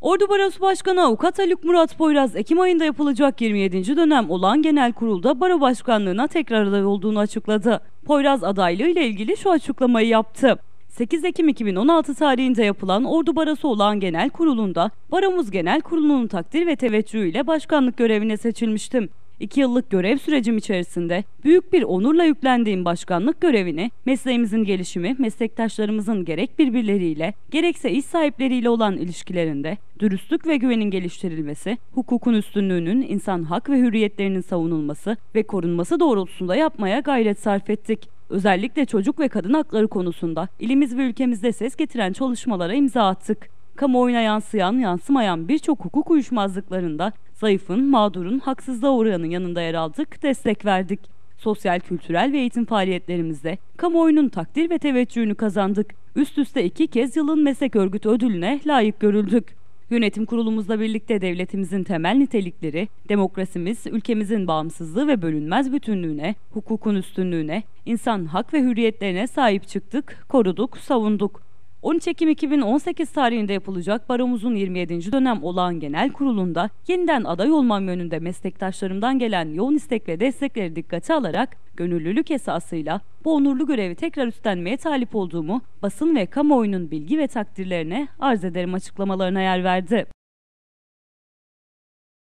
Ordu Barosu Başkanı Avukat Haluk Murat Poyraz, Ekim ayında yapılacak 27. dönem olan genel kurulda baro başkanlığına tekrar aday olduğunu açıkladı. Poyraz adaylığı ile ilgili şu açıklamayı yaptı. 8 Ekim 2016 tarihinde yapılan Ordu Barosu olan genel kurulunda Baromuz Genel Kurulu'nun takdir ve teveccühü ile başkanlık görevine seçilmiştim. İki yıllık görev sürecim içerisinde büyük bir onurla yüklendiğim başkanlık görevini mesleğimizin gelişimi, meslektaşlarımızın gerek birbirleriyle gerekse iş sahipleriyle olan ilişkilerinde dürüstlük ve güvenin geliştirilmesi, hukukun üstünlüğünün, insan hak ve hürriyetlerinin savunulması ve korunması doğrultusunda yapmaya gayret sarf ettik. Özellikle çocuk ve kadın hakları konusunda ilimiz ve ülkemizde ses getiren çalışmalara imza attık. Kamuoyuna yansıyan, yansımayan birçok hukuk uyuşmazlıklarında zayıfın, mağdurun, haksızlığa uğrayanın yanında yer aldık, destek verdik. Sosyal, kültürel ve eğitim faaliyetlerimizde kamuoyunun takdir ve teveccühünü kazandık. Üst üste iki kez yılın meslek örgütü ödülüne layık görüldük. Yönetim kurulumuzla birlikte devletimizin temel nitelikleri, demokrasimiz, ülkemizin bağımsızlığı ve bölünmez bütünlüğüne, hukukun üstünlüğüne, insan hak ve hürriyetlerine sahip çıktık, koruduk, savunduk. 13 Ekim 2018 tarihinde yapılacak baromuzun 27. dönem olağan genel kurulunda yeniden aday olmam yönünde meslektaşlarımdan gelen yoğun istek ve destekleri dikkate alarak gönüllülük esasıyla bu onurlu görevi tekrar üstlenmeye talip olduğumu basın ve kamuoyunun bilgi ve takdirlerine arz ederim açıklamalarına yer verdi.